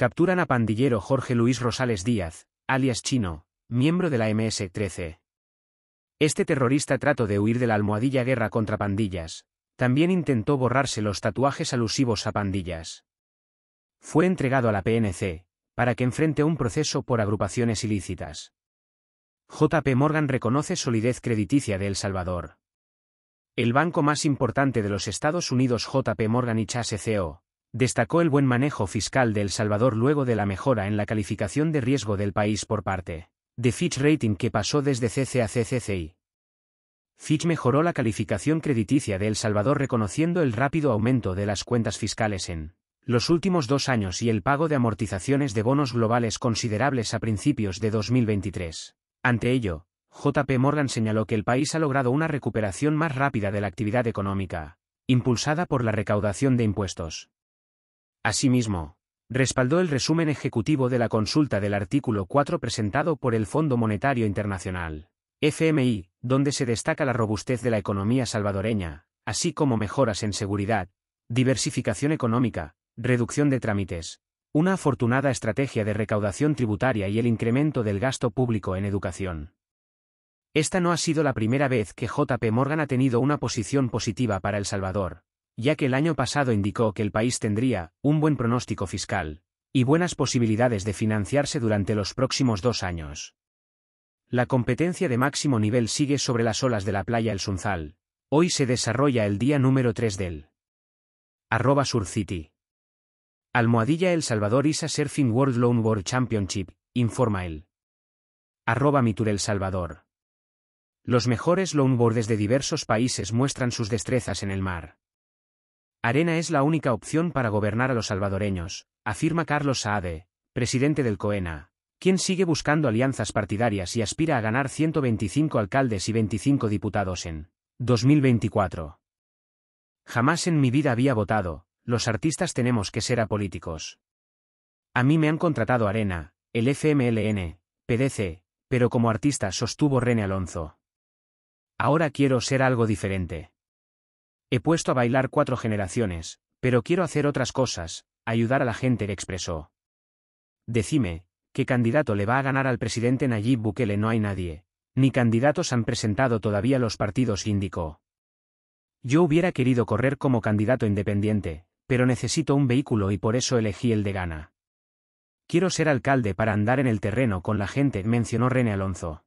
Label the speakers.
Speaker 1: Capturan a pandillero Jorge Luis Rosales Díaz, alias Chino, miembro de la MS-13. Este terrorista trató de huir de la almohadilla guerra contra pandillas. También intentó borrarse los tatuajes alusivos a pandillas. Fue entregado a la PNC, para que enfrente un proceso por agrupaciones ilícitas. JP Morgan reconoce solidez crediticia de El Salvador. El banco más importante de los Estados Unidos JP Morgan y Chase Co. E Destacó el buen manejo fiscal de El Salvador luego de la mejora en la calificación de riesgo del país por parte de Fitch Rating que pasó desde CC a CCCI. Fitch mejoró la calificación crediticia de El Salvador reconociendo el rápido aumento de las cuentas fiscales en los últimos dos años y el pago de amortizaciones de bonos globales considerables a principios de 2023. Ante ello, JP Morgan señaló que el país ha logrado una recuperación más rápida de la actividad económica, impulsada por la recaudación de impuestos. Asimismo, respaldó el resumen ejecutivo de la consulta del artículo 4 presentado por el Fondo Monetario Internacional, FMI, donde se destaca la robustez de la economía salvadoreña, así como mejoras en seguridad, diversificación económica, reducción de trámites, una afortunada estrategia de recaudación tributaria y el incremento del gasto público en educación. Esta no ha sido la primera vez que JP Morgan ha tenido una posición positiva para El Salvador, ya que el año pasado indicó que el país tendría un buen pronóstico fiscal y buenas posibilidades de financiarse durante los próximos dos años. La competencia de máximo nivel sigue sobre las olas de la playa El Sunzal. Hoy se desarrolla el día número 3 del arroba Surcity. Almohadilla El Salvador Isa Surfing World Loan Championship, informa él arroba Mitur El Salvador. Los mejores longboardes de diversos países muestran sus destrezas en el mar. Arena es la única opción para gobernar a los salvadoreños, afirma Carlos Saade, presidente del COENA, quien sigue buscando alianzas partidarias y aspira a ganar 125 alcaldes y 25 diputados en 2024. Jamás en mi vida había votado, los artistas tenemos que ser apolíticos. A mí me han contratado Arena, el FMLN, PDC, pero como artista sostuvo René Alonso. Ahora quiero ser algo diferente. He puesto a bailar cuatro generaciones, pero quiero hacer otras cosas, ayudar a la gente, expresó. Decime, ¿qué candidato le va a ganar al presidente Nayib Bukele? No hay nadie. Ni candidatos han presentado todavía los partidos, indicó. Yo hubiera querido correr como candidato independiente, pero necesito un vehículo y por eso elegí el de Gana. Quiero ser alcalde para andar en el terreno con la gente, mencionó René Alonso.